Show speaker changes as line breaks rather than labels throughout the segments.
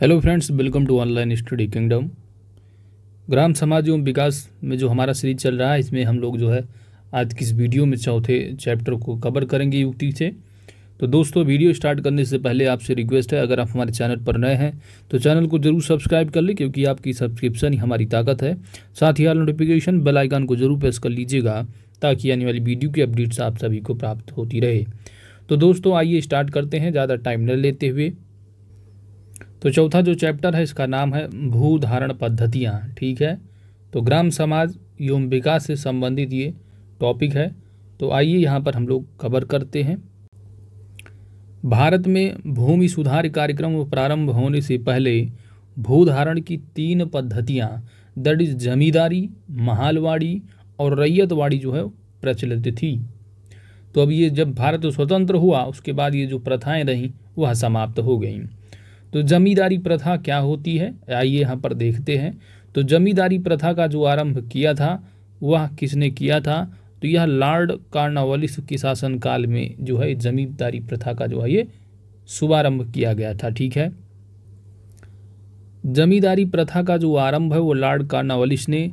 hello friends welcome to online study kingdom ग्राम समाज एवं विकास में जो हमारा सीरीज चल रहा है इसमें हम लोग जो है आज की इस वीडियो में चौथे चैप्टर को कवर करेंगे युक्ति से तो दोस्तों वीडियो स्टार्ट करने से पहले आपसे रिक्वेस्ट है अगर आप हमारे चैनल पर नए हैं तो चैनल को जरूर सब्सक्राइब कर लें क्योंकि आपकी सब्सक्रिप्शन ही हमारी ताकत है साथ ही आल नोटिफिकेशन बेल आइकन को जरूर प्रेस कर लीजिएगा ताकि आने वाली वीडियो की अपडेट्स आप सभी को प्राप्त होती रहे तो दोस्तों आइए स्टार्ट करते हैं ज़्यादा टाइम न लेते हुए तो चौथा जो चैप्टर है इसका नाम है भू धारण पद्धतियाँ ठीक है तो ग्राम समाज एवं विकास से संबंधित ये टॉपिक है तो आइए यहाँ पर हम लोग कवर करते हैं भारत में भूमि सुधार कार्यक्रम प्रारंभ होने से पहले भू धारण की तीन पद्धतियाँ दट इज जमींदारी महालवाड़ी और रैयतवाड़ी जो है प्रचलित थी तो अब ये जब भारत स्वतंत्र हुआ उसके बाद ये जो प्रथाएं रहीं वह समाप्त हो गईं तो जमींदारी प्रथा क्या होती है आइए यहाँ पर देखते हैं तो जमींदारी प्रथा का जो आरंभ किया था वह किसने किया था तो यह लॉर्ड कार्नावलिस के शासनकाल में जो है जमींदारी प्रथा का जो है ये शुभारंभ किया गया था ठीक है जमींदारी प्रथा का जो आरंभ है वो लॉर्ड कार्नावलिस ने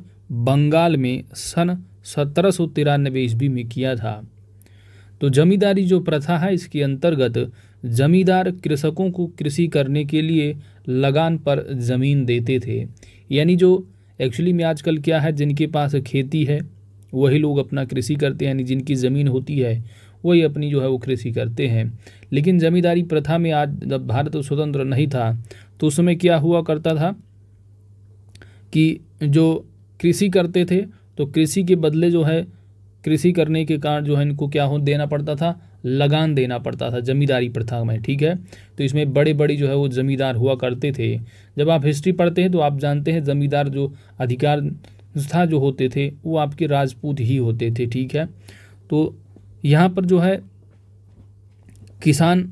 बंगाल में सन सत्रह सौ तिरानबे ईस्वी में किया था तो जमींदारी जो प्रथा है इसके अंतर्गत जमींदार कृषकों को कृषि करने के लिए लगान पर ज़मीन देते थे यानी जो एक्चुअली में आजकल क्या है जिनके पास खेती है वही लोग अपना कृषि करते हैं यानी जिनकी ज़मीन होती है वही अपनी जो है वो कृषि करते हैं लेकिन ज़मींदारी प्रथा में आज जब भारत स्वतंत्र नहीं था तो उस समय क्या हुआ करता था कि जो कृषि करते थे तो कृषि के बदले जो है कृषि करने के कारण जो है इनको क्या हो देना पड़ता था लगान देना पड़ता था ज़मींदारी प्रथा में ठीक है तो इसमें बड़े बड़े जो है वो ज़मींदार हुआ करते थे जब आप हिस्ट्री पढ़ते हैं तो आप जानते हैं ज़मींदार जो अधिकार था जो होते थे वो आपके राजपूत ही होते थे ठीक है तो यहाँ पर जो है किसान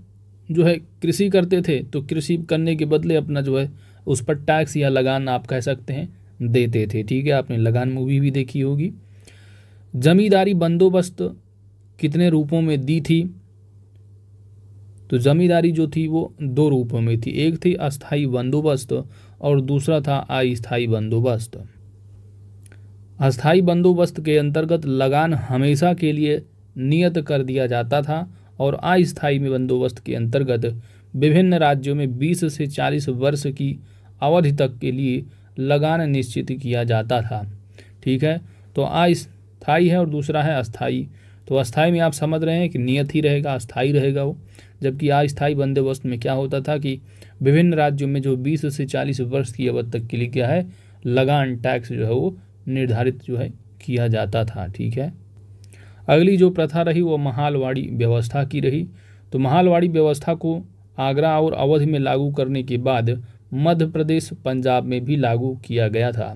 जो है कृषि करते थे तो कृषि करने के बदले अपना जो है उस पर टैक्स या लगान आप कह सकते हैं देते थे ठीक है आपने लगान मूवी भी देखी होगी जमींदारी बंदोबस्त कितने रूपों में दी थी तो ज़मींदारी जो थी वो दो रूपों में थी एक थी अस्थाई बंदोबस्त और दूसरा था अस्थाई बंदोबस्त अस्थाई बंदोबस्त के अंतर्गत लगान हमेशा के लिए नियत कर दिया जाता था और अस्थाई में बंदोबस्त के अंतर्गत विभिन्न राज्यों में 20 से 40 वर्ष की अवधि तक के लिए लगान निश्चित किया जाता था ठीक है तो अस्थाई है और दूसरा है अस्थाई तो अस्थाई में आप समझ रहे हैं कि नियत ही रहेगा अस्थाई रहेगा वो जबकि अस्थाई बंदोबस्त में क्या होता था कि विभिन्न राज्यों में जो 20 से 40 वर्ष की अवध तक के लिए क्या है लगान टैक्स जो है वो निर्धारित जो है किया जाता था ठीक है अगली जो प्रथा रही वो महालवाड़ी व्यवस्था की रही तो महालवाड़ी व्यवस्था को आगरा और अवध में लागू करने के बाद मध्य प्रदेश पंजाब में भी लागू किया गया था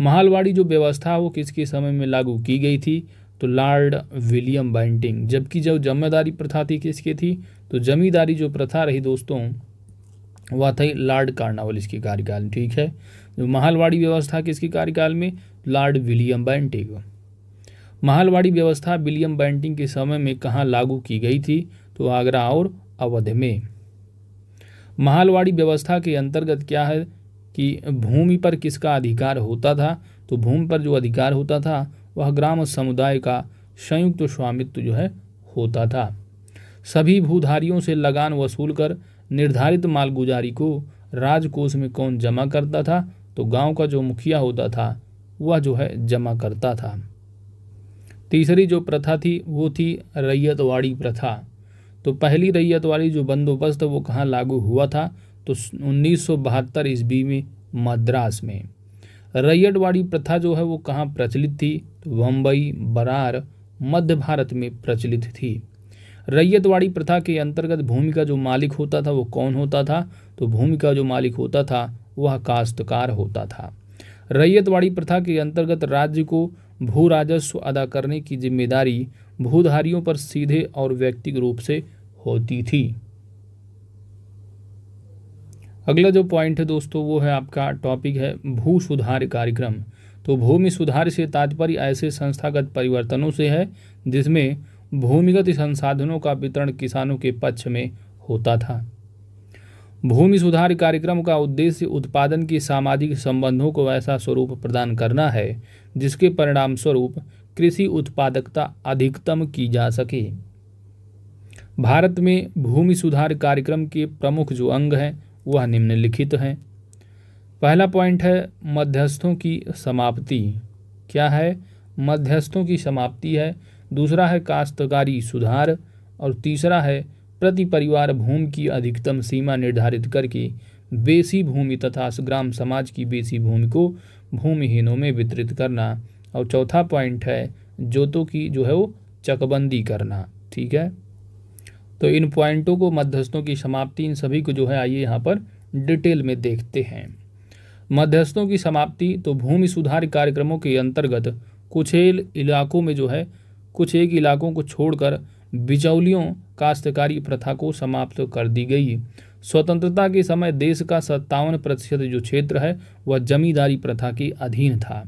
महालवाड़ी जो व्यवस्था वो किसके समय में लागू की गई थी तो लॉर्ड विलियम बाइंटिंग जबकि जब जमेदारी प्रथा थी किसकी थी तो जमींदारी जो प्रथा रही दोस्तों वह थी लॉर्ड कार्नावल इसके कार्यकाल में ठीक है जो महलवाड़ी व्यवस्था किसके कार्यकाल में लॉर्ड विलियम बैंटिंग महलवाड़ी व्यवस्था विलियम बैंटिंग के समय में कहाँ लागू की गई थी तो आगरा और अवध में महलवाड़ी व्यवस्था के अंतर्गत क्या है कि भूमि पर किसका अधिकार होता था तो भूमि पर जो अधिकार होता था वह ग्राम समुदाय का संयुक्त स्वामित्व जो है होता था सभी भूधारियों से लगान वसूल कर निर्धारित मालगुजारी को राजकोष में कौन जमा करता था तो गांव का जो मुखिया होता था वह जो है जमा करता था तीसरी जो प्रथा थी वो थी रैयतवाड़ी प्रथा तो पहली रैयतवाड़ी जो बंदोबस्त वो कहाँ लागू हुआ था तो उन्नीस सौ बहत्तर ईस्वी में मद्रास में रैयतवाड़ी प्रथा जो है वो कहाँ प्रचलित थी बम्बई बरार मध्य भारत में प्रचलित थी रैयतवाड़ी प्रथा के अंतर्गत भूमि का जो मालिक होता था वो कौन होता था तो भूमि का जो मालिक होता था वह काश्तकार होता था रैयतवाड़ी प्रथा के अंतर्गत राज्य को भू राजस्व अदा करने की जिम्मेदारी भूधारियों पर सीधे और व्यक्तिगत रूप से होती थी अगला जो पॉइंट है दोस्तों वो है आपका टॉपिक है भू सुधार कार्यक्रम तो भूमि सुधार से तात्पर्य ऐसे संस्थागत परिवर्तनों से है जिसमें भूमिगत संसाधनों का वितरण किसानों के पक्ष में होता था भूमि सुधार कार्यक्रम का उद्देश्य उत्पादन की सामाजिक संबंधों को ऐसा स्वरूप प्रदान करना है जिसके परिणाम स्वरूप कृषि उत्पादकता अधिकतम की जा सके भारत में भूमि सुधार कार्यक्रम के प्रमुख जो अंग हैं वह निम्नलिखित हैं पहला पॉइंट है मध्यस्थों की समाप्ति क्या है मध्यस्थों की समाप्ति है दूसरा है काश्तकारी सुधार और तीसरा है प्रति परिवार भूमि की अधिकतम सीमा निर्धारित करके बेसी भूमि तथा ग्राम समाज की बेसी भूमि को भूमिहीनों में वितरित करना और चौथा पॉइंट है जोतों की जो है वो चकबंदी करना ठीक है तो इन पॉइंटों को मध्यस्थों की समाप्ति इन सभी को जो है आइए यहाँ पर डिटेल में देखते हैं मध्यस्थों की समाप्ति तो भूमि सुधार कार्यक्रमों के अंतर्गत कुछ इलाकों में जो है कुछ एक इलाकों को छोड़कर बिचौलियों काश्तकारी प्रथा को समाप्त कर दी गई स्वतंत्रता के समय देश का सत्तावन प्रतिशत जो क्षेत्र है वह जमींदारी प्रथा के अधीन था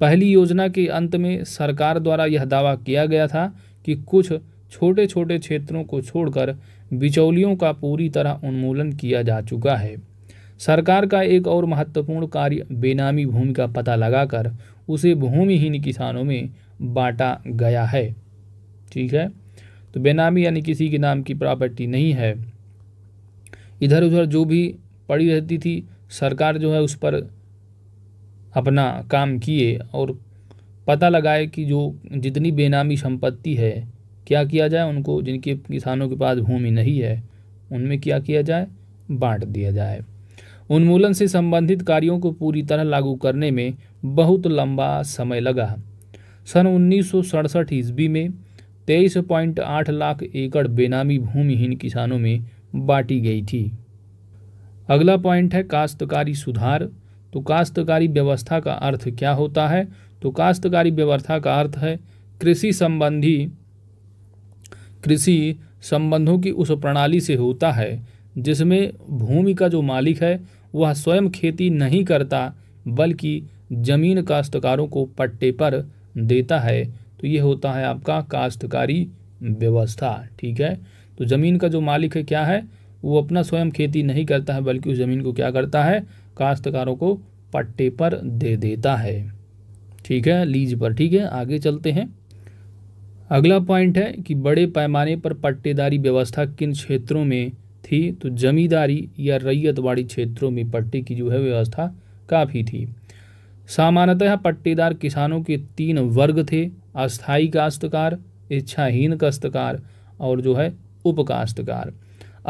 पहली योजना के अंत में सरकार द्वारा यह दावा किया गया था कि कुछ छोटे छोटे क्षेत्रों को छोड़कर बिचौलियों का पूरी तरह उन्मूलन किया जा चुका है सरकार का एक और महत्वपूर्ण कार्य बेनामी भूमि का पता लगाकर उसे भूमिहीन किसानों में बांटा गया है ठीक है तो बेनामी यानी किसी के नाम की प्रॉपर्टी नहीं है इधर उधर जो भी पड़ी रहती थी सरकार जो है उस पर अपना काम किए और पता लगाए कि जो जितनी बेनामी संपत्ति है क्या किया जाए उनको जिनके किसानों के पास भूमि नहीं है उनमें क्या किया जाए बांट दिया जाए उन्मूलन से संबंधित कार्यों को पूरी तरह लागू करने में बहुत लंबा समय लगा सन उन्नीस सौ ईस्वी में तेईस पॉइंट आठ लाख एकड़ बेनामी भूमिहीन किसानों में बांटी गई थी अगला पॉइंट है काश्तकारी सुधार तो काश्तकारी व्यवस्था का अर्थ क्या होता है तो काश्तकारी व्यवस्था का अर्थ है कृषि संबंधी कृषि संबंधों की उस प्रणाली से होता है जिसमें भूमि का जो मालिक है वह स्वयं खेती नहीं करता बल्कि ज़मीन काश्तकारों को पट्टे पर देता है तो ये होता है आपका काश्तकारी व्यवस्था ठीक है तो ज़मीन का जो मालिक है क्या है वो अपना स्वयं खेती नहीं करता है बल्कि उस ज़मीन को क्या करता है काश्तकारों को पट्टे पर दे देता है ठीक है लीज पर ठीक है आगे चलते हैं अगला पॉइंट है कि बड़े पैमाने पर पट्टेदारी व्यवस्था किन क्षेत्रों में थी तो जमींदारी या रैयतवाड़ी क्षेत्रों में पट्टी की जो है व्यवस्था काफ़ी थी सामान्यतः पट्टेदार किसानों के तीन वर्ग थे अस्थाई काश्तकार इच्छाहीन काश्तकार और जो है उपकाश्तकार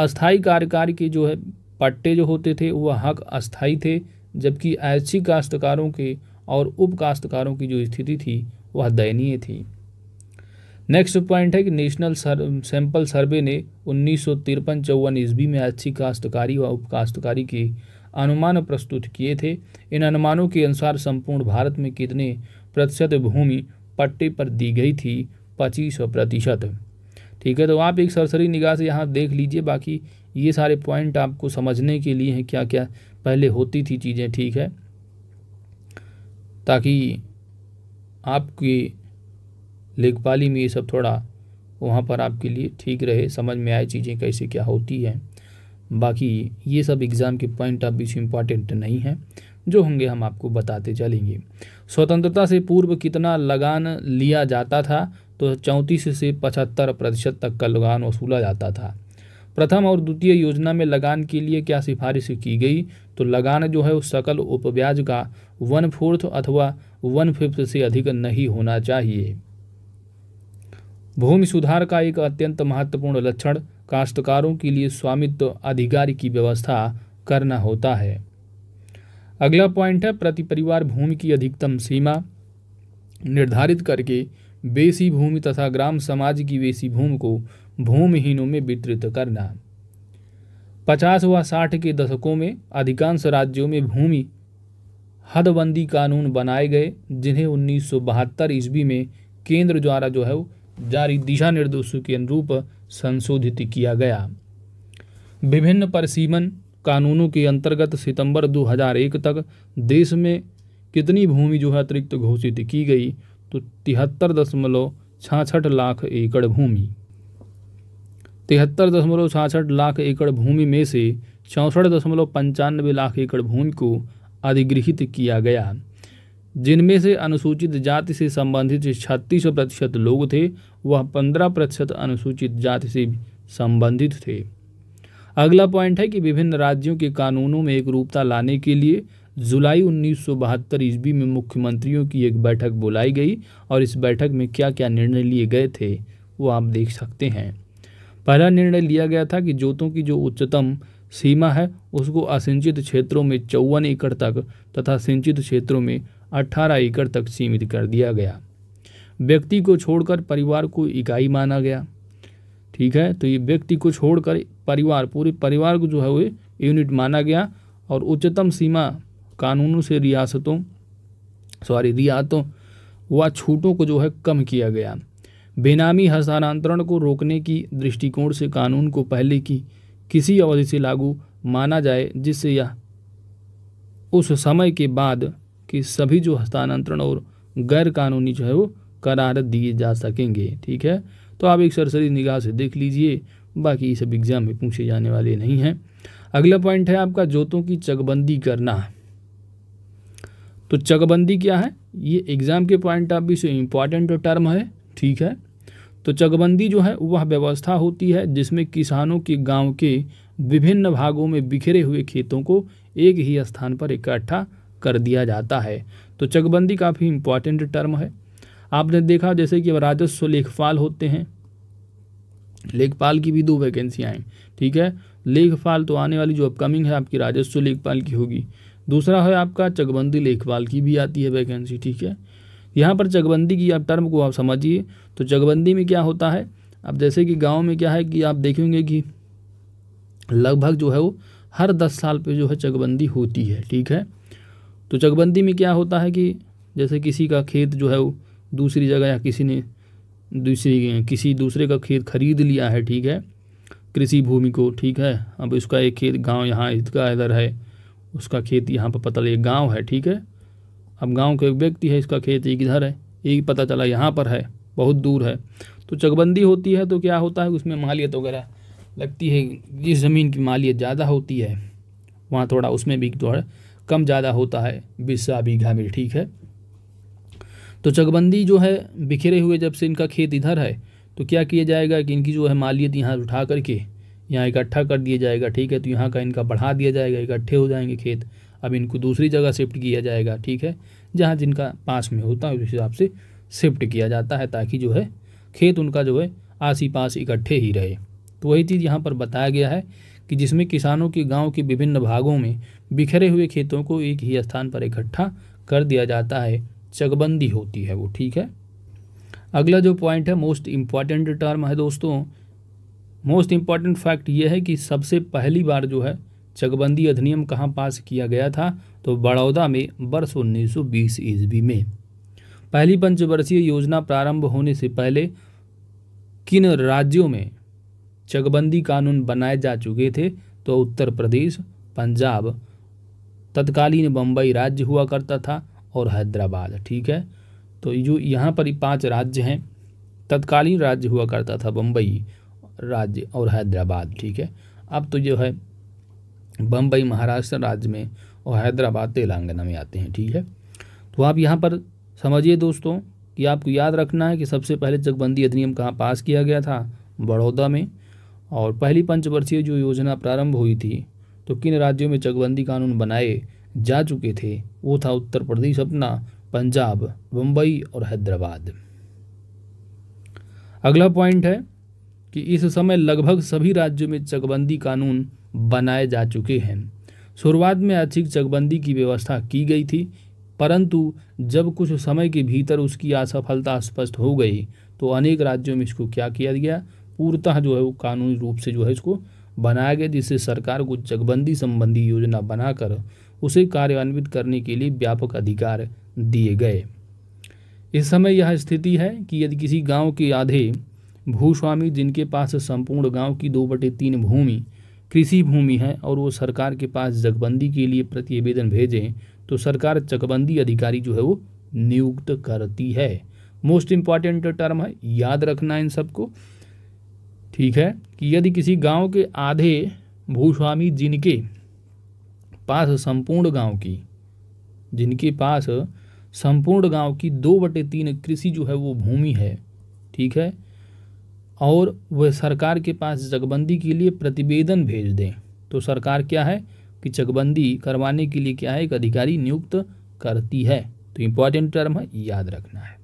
अस्थाई कार्यकारी के जो है पट्टे जो होते थे वह हक अस्थाई थे जबकि ऐच्छिक काश्तकारों के और उपकाश्तकारों की जो स्थिति थी वह दयनीय थी नेक्स्ट पॉइंट है कि नेशनल सर, सैंपल सर्वे ने उन्नीस सौ तिरपन चौवन ईस्वी में अच्छी काश्तकारी व उपकाश्तकारी के अनुमान प्रस्तुत किए थे इन अनुमानों के अनुसार संपूर्ण भारत में कितने प्रतिशत भूमि पट्टे पर दी गई थी पच्चीस प्रतिशत ठीक है तो आप एक सरसरी निगाह से यहाँ देख लीजिए बाकी ये सारे पॉइंट आपको समझने के लिए हैं क्या क्या पहले होती थी चीज़ें ठीक है ताकि आपके लेखपाली में ये सब थोड़ा वहाँ पर आपके लिए ठीक रहे समझ में आए चीज़ें कैसे क्या होती हैं बाकी ये सब एग्ज़ाम के पॉइंट ऑफ व्यू इम्पॉर्टेंट नहीं हैं जो होंगे हम आपको बताते चलेंगे स्वतंत्रता से पूर्व कितना लगान लिया जाता था तो चौंतीस से पचहत्तर प्रतिशत तक का लगान वसूला जाता था प्रथम और द्वितीय योजना में लगान के लिए क्या सिफारिश की गई तो लगान जो है उस सकल उपब्याज का वन फोर्थ अथवा वन फिफ्थ से अधिक नहीं होना चाहिए भूमि सुधार का एक अत्यंत महत्वपूर्ण लक्षण काश्तकारों के लिए स्वामित्व अधिकारी की व्यवस्था करना होता है अगला पॉइंट है प्रति परिवार भूमि की अधिकतम सीमा निर्धारित करके बेसी भूमि तथा ग्राम समाज की बेसी भूमि को भूमिहीनों में वितरित करना पचास व साठ के दशकों में अधिकांश राज्यों में भूमि हदबंदी कानून बनाए गए जिन्हें उन्नीस सौ ईस्वी में केंद्र द्वारा जो है जारी दिशा निर्देशों के अनुरूप संशोधित किया गया विभिन्न परिसीमन कानूनों के अंतर्गत सितंबर 2001 तक देश में कितनी भूमि जो है अतिरिक्त घोषित की गई तो तिहत्तर दशमलव छाछठ लाख एकड़ भूमि तिहत्तर दशमलव छाछठ लाख एकड़ भूमि में से चौंसठ दशमलव पंचानवे लाख एकड़ भूमि को अधिगृहित किया गया जिनमें से अनुसूचित जाति से संबंधित छत्तीस प्रतिशत लोग थे वह पंद्रह प्रतिशत अनुसूचित जाति से संबंधित थे अगला पॉइंट है कि विभिन्न राज्यों के कानूनों में एक रूपता लाने के लिए जुलाई उन्नीस सौ बहत्तर ईस्वी में मुख्यमंत्रियों की एक बैठक बुलाई गई और इस बैठक में क्या क्या निर्णय लिए गए थे वो आप देख सकते हैं पहला निर्णय लिया गया था कि जोतों की जो उच्चतम सीमा है उसको असिंचित क्षेत्रों में चौवन एकड़ तक तथा सिंचित क्षेत्रों में 18 एकड़ तक सीमित कर दिया गया व्यक्ति को छोड़कर परिवार को इकाई माना गया ठीक है तो ये व्यक्ति को छोड़कर परिवार पूरे परिवार को जो है वो यूनिट माना गया और उच्चतम सीमा कानूनों से रियासतों सॉरी रियातों व छूटों को जो है कम किया गया बेनामी हस्तांतरण को रोकने की दृष्टिकोण से कानून को पहले की किसी अवधि से लागू माना जाए जिससे यह उस समय के बाद कि सभी जो हस्तांतरण और गैर कानूनी जो है वो करार दिए जा सकेंगे ठीक है तो आप एक सरसरी निगाह से देख लीजिए बाकी ये सब एग्ज़ाम में पूछे जाने वाले नहीं हैं अगला पॉइंट है आपका जोतों की चकबंदी करना तो चकबंदी क्या है ये एग्ज़ाम के पॉइंट ऑफ व्यू से इम्पॉर्टेंट टर्म है ठीक है तो चकबंदी जो है वह व्यवस्था होती है जिसमें किसानों के गांव के विभिन्न भागों में बिखरे हुए खेतों को एक ही स्थान पर इकट्ठा कर दिया जाता है तो चकबंदी काफ़ी इम्पॉर्टेंट टर्म है आपने देखा जैसे कि राजस्व लेखपाल होते हैं लेखपाल की भी दो वैकेंसियाँ आएँ ठीक है लेखपाल तो आने वाली जो अपकमिंग है आपकी राजस्व लेखपाल की होगी दूसरा है आपका चकबंदी लेखपाल की भी आती है वैकेंसी ठीक है यहाँ पर चकबंदी की आप टर्म को आप समझिए तो चकबंदी में क्या होता है अब जैसे कि गांव में क्या है कि आप देखेंगे कि लगभग जो है वो हर दस साल पे जो है चकबंदी होती है ठीक है तो चकबंदी में क्या होता है कि जैसे किसी का खेत जो है वो दूसरी जगह या किसी ने दूसरी किसी दूसरे का खेत खरीद लिया है ठीक है कृषि भूमि को ठीक है अब इसका एक खेत गांव यहाँ इसका इधर है उसका खेत यहाँ पर पता लगे गांव है ठीक है अब गांव का एक व्यक्ति है इसका खेत एक इधर है एक पता चला यहाँ पर है बहुत दूर है तो चकबंदी होती है तो क्या होता है उसमें मालियत वगैरह लगती है जिस ज़मीन की मालियत ज़्यादा होती है वहाँ थोड़ा उसमें भी थोड़ा कम ज़्यादा होता है बिस्सा बीघा में ठीक है तो चकबंदी जो है बिखरे हुए जब से इनका खेत इधर है तो क्या किया जाएगा कि इनकी जो है मालियत यहाँ उठा करके यहाँ इकट्ठा कर दिया जाएगा ठीक है तो यहाँ का इनका बढ़ा दिया जाएगा इकट्ठे हो जाएंगे खेत अब इनको दूसरी जगह शिफ्ट किया जाएगा ठीक है जहाँ जिनका पास में होता है उस हिसाब से शिफ्ट किया जाता है ताकि जो है खेत उनका जो है आसी पास इकट्ठे ही रहे तो वही चीज़ यहाँ पर बताया गया है कि जिसमें किसानों के गांव के विभिन्न भागों में बिखरे हुए खेतों को एक ही स्थान पर इकट्ठा कर दिया जाता है चकबंदी होती है वो ठीक है अगला जो पॉइंट है मोस्ट इम्पॉर्टेंट टर्म है दोस्तों मोस्ट इम्पॉर्टेंट फैक्ट ये है कि सबसे पहली बार जो है चकबंदी अधिनियम कहाँ पास किया गया था तो बड़ौदा में वर्ष उन्नीस ईस्वी में पहली पंचवर्षीय योजना प्रारंभ होने से पहले किन राज्यों में चकबंदी कानून बनाए जा चुके थे तो उत्तर प्रदेश पंजाब तत्कालीन बम्बई राज्य हुआ करता था और हैदराबाद ठीक है तो जो यहाँ पर पांच राज्य हैं तत्कालीन राज्य हुआ करता था बम्बई राज्य और हैदराबाद ठीक है अब तो जो है बम्बई महाराष्ट्र राज्य में और हैदराबाद तेलंगाना में आते हैं ठीक है तो आप यहाँ पर समझिए दोस्तों कि आपको याद रखना है कि सबसे पहले जगबंदी अधिनियम कहाँ पास किया गया था बड़ौदा में और पहली पंचवर्षीय जो योजना प्रारंभ हुई थी तो किन राज्यों में चकबंदी कानून बनाए जा चुके थे वो था उत्तर प्रदेश अपना पंजाब मुंबई और हैदराबाद अगला पॉइंट है कि इस समय लगभग सभी राज्यों में चकबंदी कानून बनाए जा चुके हैं शुरुआत में अच्छी चकबंदी की व्यवस्था की गई थी परंतु जब कुछ समय के भीतर उसकी असफलता स्पष्ट हो गई तो अनेक राज्यों में इसको क्या किया गया पूर्णतः जो है वो कानूनी रूप से जो है इसको बनाया गया जिससे सरकार को जगबंदी संबंधी योजना बनाकर उसे कार्यान्वित करने के लिए व्यापक अधिकार दिए गए इस समय यह स्थिति है कि यदि किसी गांव के आधे भूस्वामी जिनके पास संपूर्ण गांव की दो बटे तीन भूमि कृषि भूमि है और वो सरकार के पास जगबंदी के लिए प्रतिवेदन भेजें तो सरकार चकबंदी अधिकारी जो है वो नियुक्त करती है मोस्ट इम्पॉर्टेंट टर्म है याद रखना इन सबको ठीक है कि यदि किसी गांव के आधे भूस्वामी जिनके पास संपूर्ण गांव की जिनके पास संपूर्ण गांव की दो बटे तीन कृषि जो है वो भूमि है ठीक है और वह सरकार के पास जगबंदी के लिए प्रतिवेदन भेज दें तो सरकार क्या है कि जगबंदी करवाने के लिए क्या है एक अधिकारी नियुक्त करती है तो इम्पॉर्टेंट टर्म है याद रखना है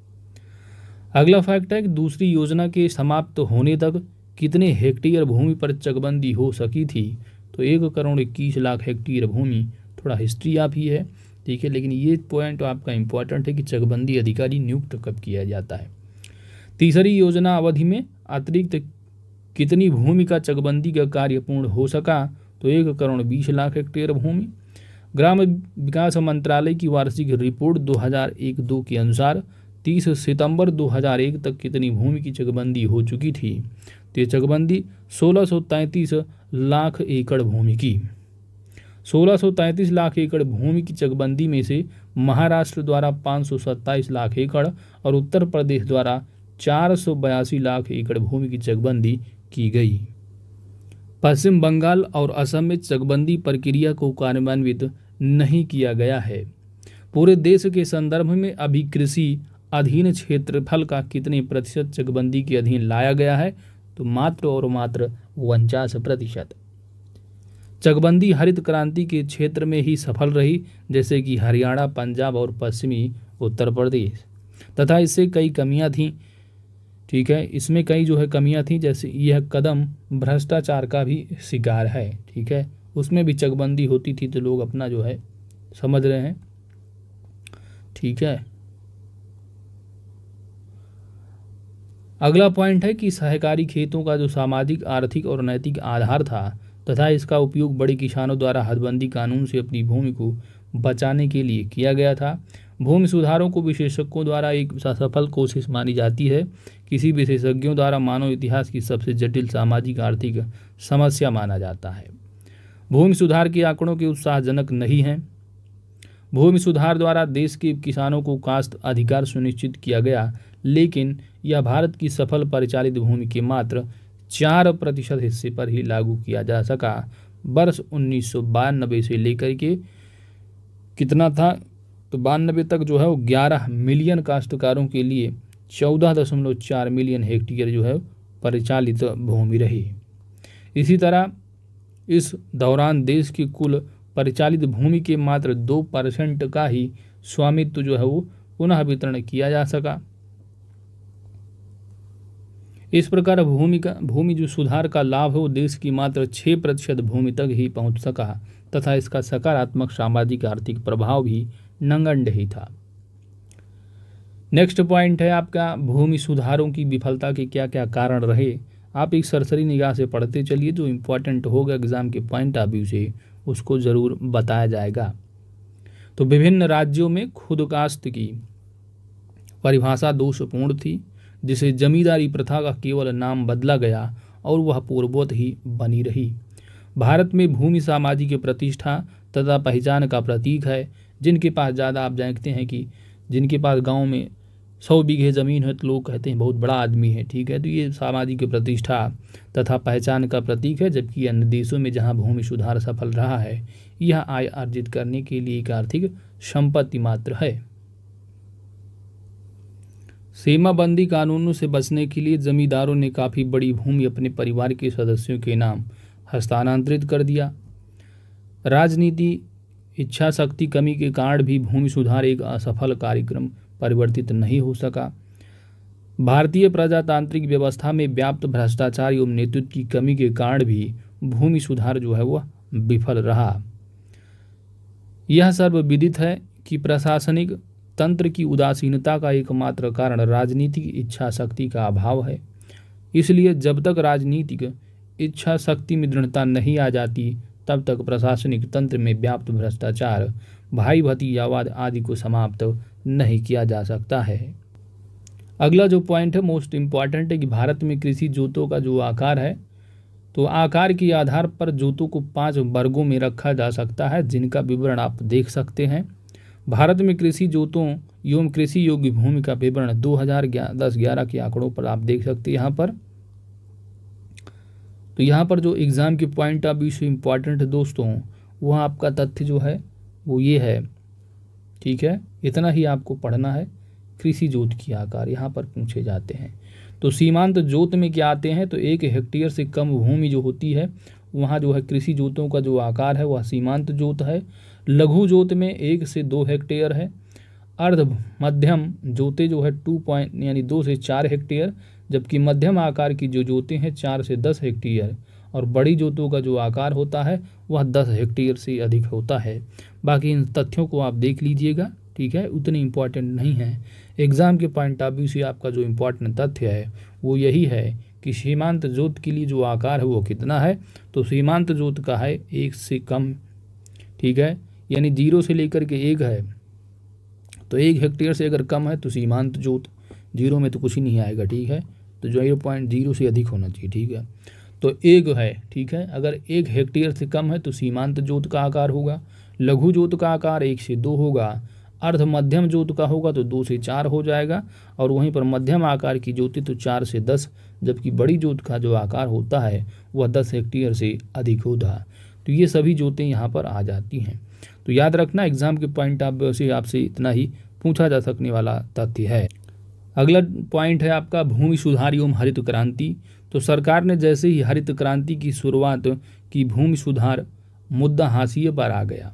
अगला फैक्ट है कि दूसरी योजना के समाप्त होने तक कितने हेक्टेयर भूमि पर चकबंदी हो सकी थी तो एक करोड़ इक्कीस लाख हेक्टेयर भूमि थोड़ा हिस्ट्री आप ही है ठीक है लेकिन ये पॉइंट आपका इम्पोर्टेंट है कि चकबंदी अधिकारी नियुक्त कब किया जाता है तीसरी योजना अवधि में अतिरिक्त कितनी भूमि का चकबंदी का कार्य पूर्ण हो सका तो एक करोड़ बीस लाख हेक्टेयर भूमि ग्राम विकास मंत्रालय की वार्षिक रिपोर्ट 2001-2 के अनुसार 30 सितंबर 2001 तक कितनी भूमि की चकबंदी हो चुकी थी તે चकबंदी सोलह लाख एकड़ भूमि की सोलह लाख एकड़ भूमि की चकबंदी में से महाराष्ट्र द्वारा पाँच लाख एकड़ और उत्तर प्रदेश द्वारा चार लाख एकड़ भूमि की चकबंदी की गई पश्चिम बंगाल और असम में चकबंदी प्रक्रिया को कार्यान्वित नहीं किया गया है पूरे देश के संदर्भ में अभी कृषि अधीन क्षेत्रफल का कितने प्रतिशत चकबंदी के अधीन लाया गया है तो मात्र और मात्र उनचास प्रतिशत चकबंदी हरित क्रांति के क्षेत्र में ही सफल रही जैसे कि हरियाणा पंजाब और पश्चिमी उत्तर प्रदेश तथा इससे कई कमियां थीं ठीक है इसमें कई जो है कमियां थीं जैसे यह कदम भ्रष्टाचार का भी शिकार है ठीक है उसमें भी चकबंदी होती थी तो लोग अपना जो है समझ रहे हैं ठीक है अगला पॉइंट है कि सहकारी खेतों का जो सामाजिक आर्थिक और नैतिक आधार था तथा इसका उपयोग बड़े किसानों द्वारा हदबंदी कानून से अपनी भूमि को बचाने के लिए किया गया था भूमि सुधारों को विशेषज्ञों द्वारा एक सफल कोशिश मानी जाती है किसी विशेषज्ञों द्वारा मानव इतिहास की सबसे जटिल सामाजिक आर्थिक समस्या माना जाता है भूमि सुधार के आंकड़ों के उत्साहजनक नहीं हैं भूमि सुधार द्वारा देश के किसानों को काश्त अधिकार सुनिश्चित किया गया लेकिन यह भारत की सफल परिचालित भूमि के मात्र चार प्रतिशत हिस्से पर ही लागू किया जा सका वर्ष उन्नीस से लेकर के कितना था तो बानबे तक जो है वो ग्यारह मिलियन काश्तकारों के लिए चौदह दशमलव चार मिलियन हेक्टेयर जो है परिचालित भूमि रही इसी तरह इस दौरान देश की कुल परिचालित भूमि के मात्र दो परसेंट का ही स्वामित्व जो है वो पुनः वितरण किया जा सका इस प्रकार भूमि का भूमि जो सुधार का लाभ है वो देश की मात्र छः प्रतिशत भूमि तक ही पहुंच सका तथा इसका सकारात्मक सामाजिक आर्थिक प्रभाव भी नंगंड ही था नेक्स्ट पॉइंट है आपका भूमि सुधारों की विफलता के क्या क्या कारण रहे आप एक सरसरी निगाह से पढ़ते चलिए जो इम्पोर्टेंट होगा एग्ज़ाम के पॉइंट ऑफ व्यू से उसको ज़रूर बताया जाएगा तो विभिन्न राज्यों में खुदकाश्त की परिभाषा दोषपूर्ण थी जिसे जमींदारी प्रथा का केवल नाम बदला गया और वह पूर्वोत ही बनी रही भारत में भूमि सामाजिक प्रतिष्ठा तथा पहचान का प्रतीक है जिनके पास ज़्यादा आप जानते हैं कि जिनके पास गांव में सौ बीघे ज़मीन है तो लोग कहते हैं बहुत बड़ा आदमी है ठीक है तो ये सामाजिक प्रतिष्ठा तथा पहचान का प्रतीक है जबकि अन्य देशों में जहाँ भूमि सुधार सफल रहा है यह आय अर्जित करने के लिए एक आर्थिक संपत्ति मात्र है सीमाबंदी कानूनों से बचने के लिए जमींदारों ने काफ़ी बड़ी भूमि अपने परिवार के सदस्यों के नाम हस्तांतरित कर दिया राजनीति इच्छा शक्ति कमी के कारण भी भूमि सुधार एक असफल कार्यक्रम परिवर्तित नहीं हो सका भारतीय प्रजातांत्रिक व्यवस्था में व्याप्त भ्रष्टाचार एवं नेतृत्व की कमी के कारण भी भूमि सुधार जो है वह विफल रहा यह सर्वविदित है कि प्रशासनिक तंत्र की उदासीनता का एकमात्र कारण राजनीतिक इच्छा शक्ति का अभाव है इसलिए जब तक राजनीतिक इच्छा शक्ति में दृढ़ता नहीं आ जाती तब तक प्रशासनिक तंत्र में व्याप्त भ्रष्टाचार भाई भतीजावाद आदि को समाप्त नहीं किया जा सकता है अगला जो पॉइंट है मोस्ट इम्पॉर्टेंट है कि भारत में कृषि जोतों का जो आकार है तो आकार के आधार पर जोतों को पांच वर्गों में रखा जा सकता है जिनका विवरण आप देख सकते हैं भारत में कृषि जोतों एवं कृषि योग्य भूमि का विवरण दो हजार दस ग्यारह के आंकड़ों पर आप देख सकते हैं यहाँ पर तो यहाँ पर जो एग्ज़ाम के पॉइंट ऑफ व्यू से इम्पॉर्टेंट है दोस्तों वह आपका तथ्य जो है वो ये है ठीक है इतना ही आपको पढ़ना है कृषि जोत की आकार यहाँ पर पूछे जाते हैं तो सीमांत जोत में क्या आते हैं तो एक हेक्टेयर से कम भूमि जो होती है वहाँ जो है कृषि जोतों का जो आकार है वह सीमांत जोत है लघु जोत में एक से दो हेक्टेयर है अर्ध मध्यम जोते जो है टू पॉइंट यानी दो से चार हेक्टेयर जबकि मध्यम आकार की जो जोते हैं चार से दस हेक्टेयर और बड़ी जोतों का जो आकार होता है वह दस हेक्टेयर से अधिक होता है बाकी इन तथ्यों को आप देख लीजिएगा ठीक है उतने इम्पॉर्टेंट नहीं है एग्ज़ाम के पॉइंट ऑफ व्यू से आपका जो इम्पॉर्टेंट तथ्य है वो यही है कि सीमांत जोत के लिए जो आकार है वो कितना है तो सीमांत जोत का है एक से कम ठीक है यानी जीरो से लेकर के एक है तो एक हेक्टेयर से अगर कम है तो सीमांत जोत जीरो में तो कुछ ही नहीं आएगा ठीक है तो जीरो पॉइंट जीरो से अधिक होना चाहिए ठीक है तो एक है ठीक है अगर एक हेक्टेयर से कम है तो सीमांत जोत का आकार होगा लघु जोत का आकार एक से दो होगा अर्ध मध्यम जोत का होगा तो दो से चार हो जाएगा और वहीं पर मध्यम आकार की ज्योति तो चार से दस जबकि बड़ी जोत का जो आकार होता है वह दस हेक्टेयर से अधिक होता तो ये सभी जोतें यहाँ पर आ जाती हैं तो याद रखना एग्ज़ाम के पॉइंट आप से आपसे इतना ही पूछा जा सकने वाला तथ्य है अगला पॉइंट है आपका भूमि सुधार एवं हरित क्रांति तो सरकार ने जैसे ही हरित क्रांति की शुरुआत की भूमि सुधार मुद्दा हाशिए पर आ गया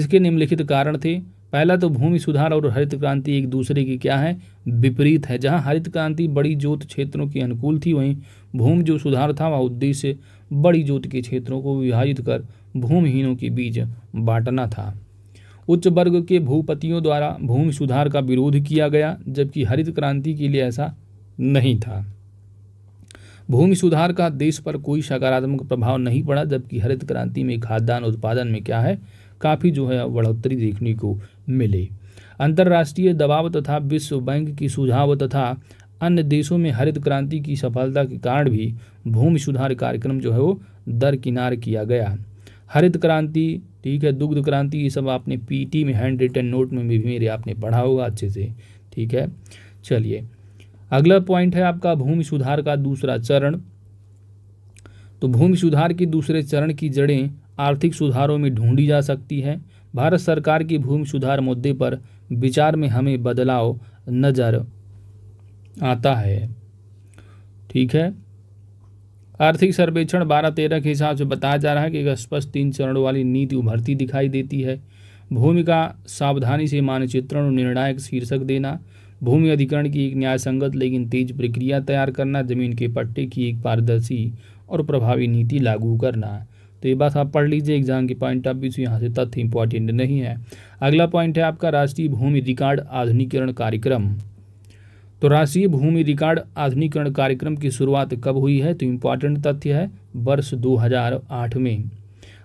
इसके निम्नलिखित कारण थे पहला तो भूमि सुधार और हरित क्रांति एक दूसरे की क्या है विपरीत है जहां हरित क्रांति बड़ी जोत क्षेत्रों के अनुकूल थी वहीं भूमि जो सुधार था वह उद्देश्य बड़ी जोत के क्षेत्रों को विभाजित कर भूमिहीनों के बीच बांटना था उच्च वर्ग के भूपतियों द्वारा भूमि सुधार का विरोध किया गया जबकि हरित क्रांति के लिए ऐसा नहीं था भूमि सुधार का देश पर कोई सकारात्मक प्रभाव नहीं पड़ा जबकि हरित क्रांति में खाद्यान्न उत्पादन में क्या है काफ़ी जो है बढ़ोतरी देखने को मिले अंतर्राष्ट्रीय दबाव तथा विश्व बैंक की सुझाव तथा अन्य देशों में हरित क्रांति की सफलता के कारण भी भूमि सुधार कार्यक्रम जो है वो दरकिनार किया गया हरित क्रांति ठीक है दुग्ध क्रांति ये सब आपने पीटी में हैंड रिटन नोट में भी मेरे आपने पढ़ा होगा अच्छे से ठीक है चलिए अगला पॉइंट है आपका भूमि सुधार का दूसरा चरण तो भूमि सुधार के दूसरे चरण की जड़ें आर्थिक सुधारों में ढूंढी जा सकती है भारत सरकार की भूमि सुधार मुद्दे पर विचार में हमें बदलाव नज़र आता है ठीक है आर्थिक सर्वेक्षण बारह तेरह के हिसाब से बताया जा रहा है कि एक स्पष्ट तीन चरणों वाली नीति उभरती दिखाई देती है भूमिका सावधानी से मानचित्रण और निर्णायक शीर्षक देना भूमि अधिकरण की एक न्याय संगत लेकिन तेज प्रक्रिया तैयार करना जमीन के पट्टे की एक पारदर्शी और प्रभावी नीति लागू करना तो ये बात आप पढ़ लीजिए एग्जाम के पॉइंट ऑफ व्यू से यहाँ से तथ्य इंपॉर्टेंट नहीं है अगला पॉइंट है आपका राष्ट्रीय भूमि रिकॉर्ड आधुनिकीकरण कार्यक्रम तो राष्ट्रीय भूमि रिकॉर्ड आधुनिकरण कार्यक्रम की शुरुआत कब हुई है तो इम्पॉर्टेंट तथ्य है वर्ष 2008 में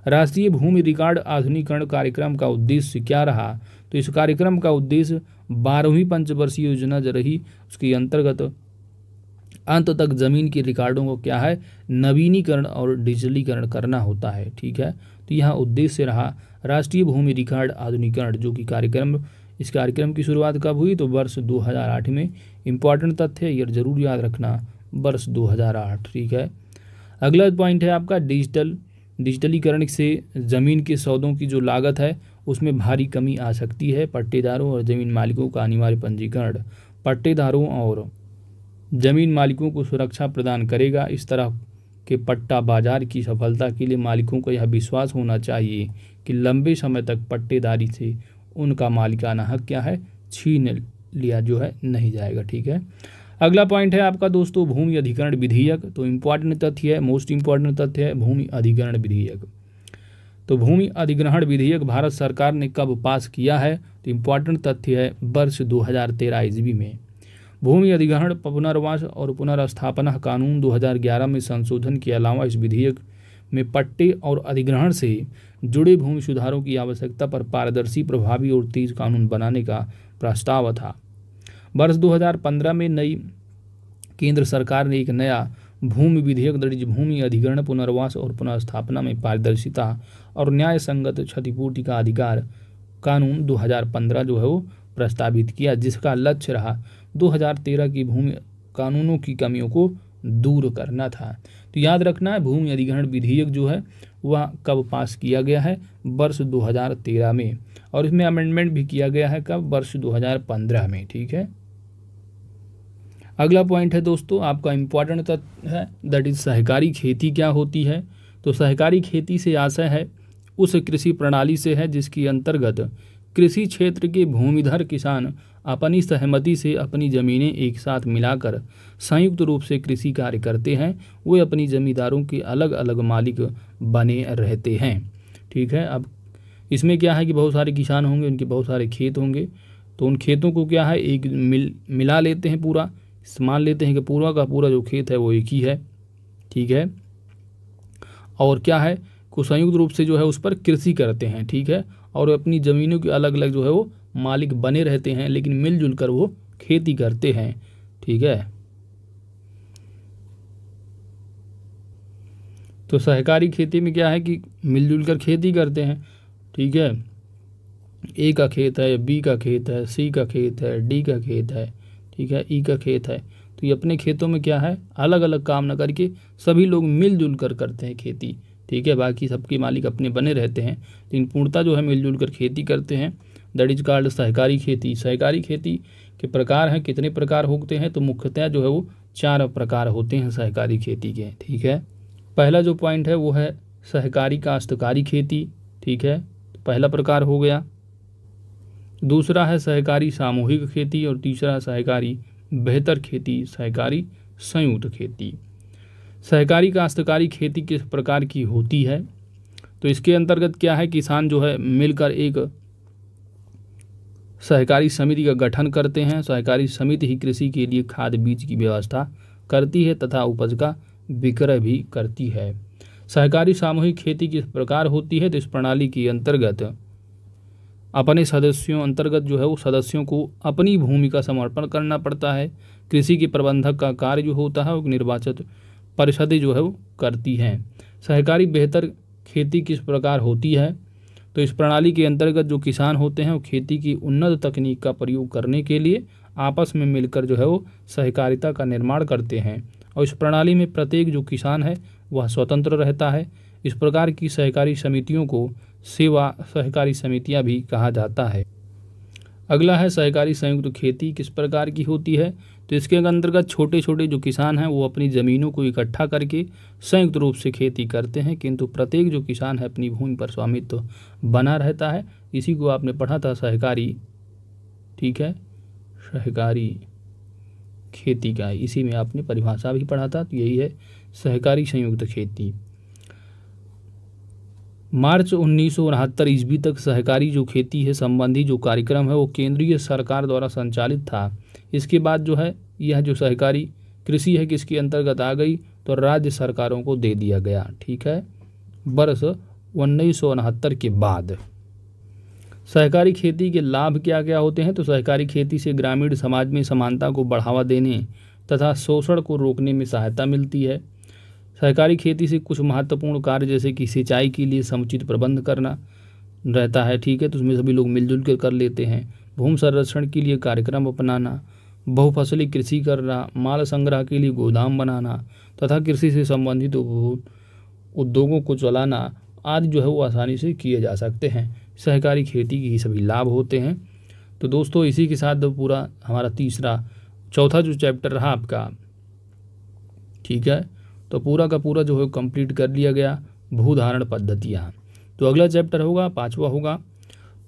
राष्ट्रीय भूमि रिकॉर्ड आधुनिकरण कार्यक्रम का उद्देश्य क्या रहा तो इस कार्यक्रम का उद्देश्य बारहवीं पंचवर्षीय योजना जो रही उसके अंतर्गत अंत तक जमीन के रिकॉर्डों को क्या है नवीनीकरण और डिजिटलीकरण करना होता है ठीक है तो यह उद्देश्य रहा राष्ट्रीय भूमि रिकॉर्ड आधुनिकरण जो कि कार्यक्रम इस कार्यक्रम की शुरुआत कब हुई तो वर्ष 2008 में इम्पॉर्टेंट तथ्य है ये जरूर याद रखना वर्ष 2008 ठीक है अगला पॉइंट है आपका डिजिटल डिजिटलीकरण से ज़मीन के सौदों की जो लागत है उसमें भारी कमी आ सकती है पट्टेदारों और ज़मीन मालिकों का अनिवार्य पंजीकरण पट्टेदारों और ज़मीन मालिकों को सुरक्षा प्रदान करेगा इस तरह के पट्टा बाजार की सफलता के लिए मालिकों को यह विश्वास होना चाहिए कि लंबे समय तक पट्टेदारी से उनका मालिकाना हक क्या है छीन लिया जो है नहीं जाएगा ठीक है अगला पॉइंट है आपका दोस्तों भूमि अधिकरण विधेयक तो इम्पॉर्टेंट तथ्य है मोस्ट इम्पॉर्टेंट तथ्य है भूमि अधिग्रहण विधेयक तो भूमि अधिग्रहण विधेयक भारत सरकार ने कब पास किया है तो इम्पॉर्टेंट तथ्य है वर्ष 2013 हज़ार ईस्वी में भूमि अधिग्रहण पुनर्वास और पुनर्स्थापना कानून 2011 में संशोधन के अलावा इस विधेयक में पट्टे और अधिग्रहण से जुड़े भूमि सुधारों की आवश्यकता पर पारदर्शी प्रभावी और तेज कानून बनाने का प्रस्ताव था वर्ष 2015 में नई केंद्र सरकार ने एक नया भूमि विधेयक दर्ज भूमि अधिग्रहण पुनर्वास और पुनर्स्थापना में पारदर्शिता और न्याय संगत क्षतिपूर्ति का अधिकार कानून 2015 जो है वो प्रस्तावित किया जिसका लक्ष्य रहा 2013 की भूमि कानूनों की कमियों को दूर करना था तो याद रखना है भूमि अधिग्रहण विधेयक जो है वह कब पास किया गया है वर्ष 2013 में और इसमें अमेंडमेंट भी किया गया है कब वर्ष 2015 में ठीक है अगला पॉइंट है दोस्तों आपका इम्पॉर्टेंट तत्व है दैट इज़ सहकारी खेती क्या होती है तो सहकारी खेती से आशय है उस कृषि प्रणाली से है जिसकी अंतर्गत कृषि क्षेत्र के भूमिधर किसान अपनी सहमति से अपनी ज़मीनें एक साथ मिलाकर संयुक्त रूप से कृषि कार्य करते हैं वे अपनी ज़मींदारों के अलग अलग मालिक बने रहते हैं ठीक है अब इसमें क्या है कि बहुत सारे किसान होंगे उनके बहुत सारे खेत होंगे तो उन खेतों को क्या है एक मिल मिला लेते हैं पूरा मान लेते हैं कि पूरा का पूरा जो खेत है वो एक ही है ठीक है और क्या है को संयुक्त रूप से जो है उस पर कृषि करते हैं ठीक है और अपनी ज़मीनों के अलग अलग जो है वो मालिक बने रहते हैं लेकिन मिलजुल कर वो खेती करते हैं ठीक है तो सहकारी खेती में क्या है कि मिलजुल कर खेती करते हैं ठीक है ए का खेत है बी का खेत है सी का खेत है डी का खेत है ठीक है ई e का खेत है तो ये अपने खेतों में क्या है अलग अलग काम ना करके सभी लोग मिलजुल कर करते हैं खेती ठीक है बाकी सबके मालिक अपने बने रहते हैं लेकिन पूर्णता जो है मिलजुल कर खेती करते हैं दैट इज कॉल्ड सहकारी खेती सहकारी खेती के प्रकार हैं कितने प्रकार होते हैं तो मुख्यतः जो है वो चार प्रकार होते हैं सहकारी खेती के ठीक है पहला जो पॉइंट है वो है सहकारी काश्तकारी खेती ठीक है तो पहला प्रकार हो गया दूसरा है सहकारी सामूहिक खेती और तीसरा सहकारी बेहतर खेती सहकारी संयुक्त खेती सहकारी काश्तकारी खेती किस प्रकार की होती है तो इसके अंतर्गत क्या है किसान जो है मिलकर एक सहकारी समिति का गठन करते हैं सहकारी समिति ही कृषि के लिए खाद बीज की व्यवस्था करती है तथा उपज का विक्रय भी करती है सहकारी सामूहिक खेती किस प्रकार होती है तो इस प्रणाली के अंतर्गत अपने सदस्यों अंतर्गत जो है वो सदस्यों को अपनी भूमि का समर्पण करना पड़ता है कृषि के प्रबंधक का कार्य जो होता है वो निर्वाचित परिषदें जो है वो करती हैं सहकारी बेहतर खेती किस प्रकार होती है तो इस प्रणाली के अंतर्गत जो किसान होते हैं वो खेती की उन्नत तकनीक का प्रयोग करने के लिए आपस में मिलकर जो है वो सहकारिता का निर्माण करते हैं और इस प्रणाली में प्रत्येक जो किसान है वह स्वतंत्र रहता है इस प्रकार की सहकारी समितियों को सेवा सहकारी समितियाँ भी कहा जाता है अगला है सहकारी संयुक्त खेती किस प्रकार की होती है तो इसके अंतर्गत छोटे छोटे जो किसान हैं वो अपनी ज़मीनों को इकट्ठा करके संयुक्त रूप से खेती करते हैं किंतु प्रत्येक जो किसान है अपनी भूमि पर स्वामित्व तो बना रहता है इसी को आपने पढ़ा था सहकारी ठीक है सहकारी खेती का इसी में आपने परिभाषा भी पढ़ा था तो यही है सहकारी संयुक्त खेती मार्च उन्नीस ईस्वी तक सहकारी जो खेती है संबंधी जो कार्यक्रम है वो केंद्रीय सरकार द्वारा संचालित था इसके बाद जो है यह जो सहकारी कृषि है किसके अंतर्गत आ गई तो राज्य सरकारों को दे दिया गया ठीक है वर्ष उन्नीस के बाद सहकारी खेती के लाभ क्या क्या होते हैं तो सहकारी खेती से ग्रामीण समाज में समानता को बढ़ावा देने तथा शोषण को रोकने में सहायता मिलती है सहकारी खेती से कुछ महत्वपूर्ण कार्य जैसे कि सिंचाई के लिए समुचित प्रबंध करना रहता है ठीक है तो उसमें सभी लोग मिलजुल कर कर लेते हैं भूमि संरक्षण के लिए कार्यक्रम अपनाना बहुफसली कृषि करना माल संग्रह के लिए गोदाम बनाना तथा कृषि से संबंधित उद्योगों को चलाना आदि जो है वो आसानी से किए जा सकते हैं सहकारी खेती के ही सभी लाभ होते हैं तो दोस्तों इसी के साथ पूरा हमारा तीसरा चौथा जो चैप्टर रहा आपका ठीक है तो पूरा का पूरा जो है कंप्लीट कर लिया गया भूधारण पद्धतियाँ तो अगला चैप्टर होगा पाँचवा होगा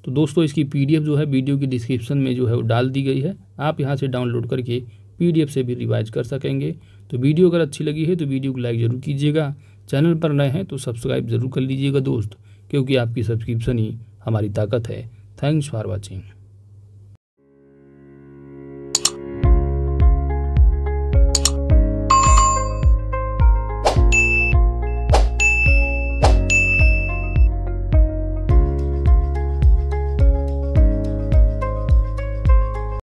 तो दोस्तों इसकी पीडीएफ जो है वीडियो की डिस्क्रिप्शन में जो है वो डाल दी गई है आप यहाँ से डाउनलोड करके पीडीएफ से भी रिवाइज कर सकेंगे तो वीडियो अगर अच्छी लगी है तो वीडियो को लाइक ज़रूर कीजिएगा चैनल पर नए हैं तो सब्सक्राइब ज़रूर कर लीजिएगा दोस्त क्योंकि आपकी सब्सक्रिप्शन ही हमारी ताकत है थैंक्स फॉर वॉचिंग